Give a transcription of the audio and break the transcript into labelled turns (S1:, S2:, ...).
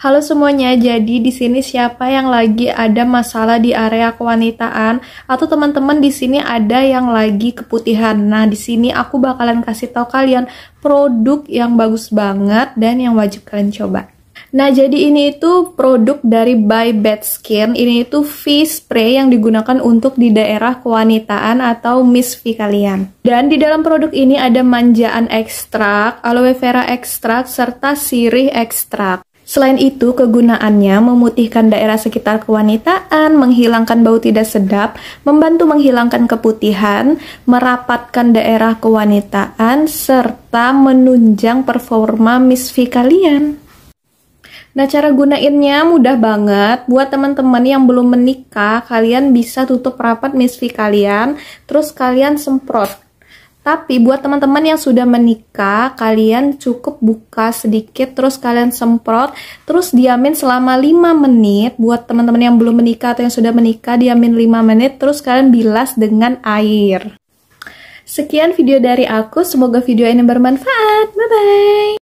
S1: Halo semuanya, jadi di sini siapa yang lagi ada masalah di area kewanitaan atau teman-teman di sini ada yang lagi keputihan. Nah, di sini aku bakalan kasih tahu kalian produk yang bagus banget dan yang wajib kalian coba. Nah, jadi ini itu produk dari By Bad Skin. Ini itu face spray yang digunakan untuk di daerah kewanitaan atau Miss V kalian. Dan di dalam produk ini ada manjaan ekstrak, aloe vera ekstrak, serta sirih ekstrak. Selain itu, kegunaannya memutihkan daerah sekitar kewanitaan, menghilangkan bau tidak sedap, membantu menghilangkan keputihan, merapatkan daerah kewanitaan, serta menunjang performa misfi kalian. Nah, cara gunainnya mudah banget. Buat teman-teman yang belum menikah, kalian bisa tutup rapat misfi kalian, terus kalian semprot tapi buat teman-teman yang sudah menikah, kalian cukup buka sedikit terus kalian semprot, terus diamin selama 5 menit. Buat teman-teman yang belum menikah atau yang sudah menikah, diamin 5 menit terus kalian bilas dengan air. Sekian video dari aku, semoga video ini bermanfaat. Bye bye.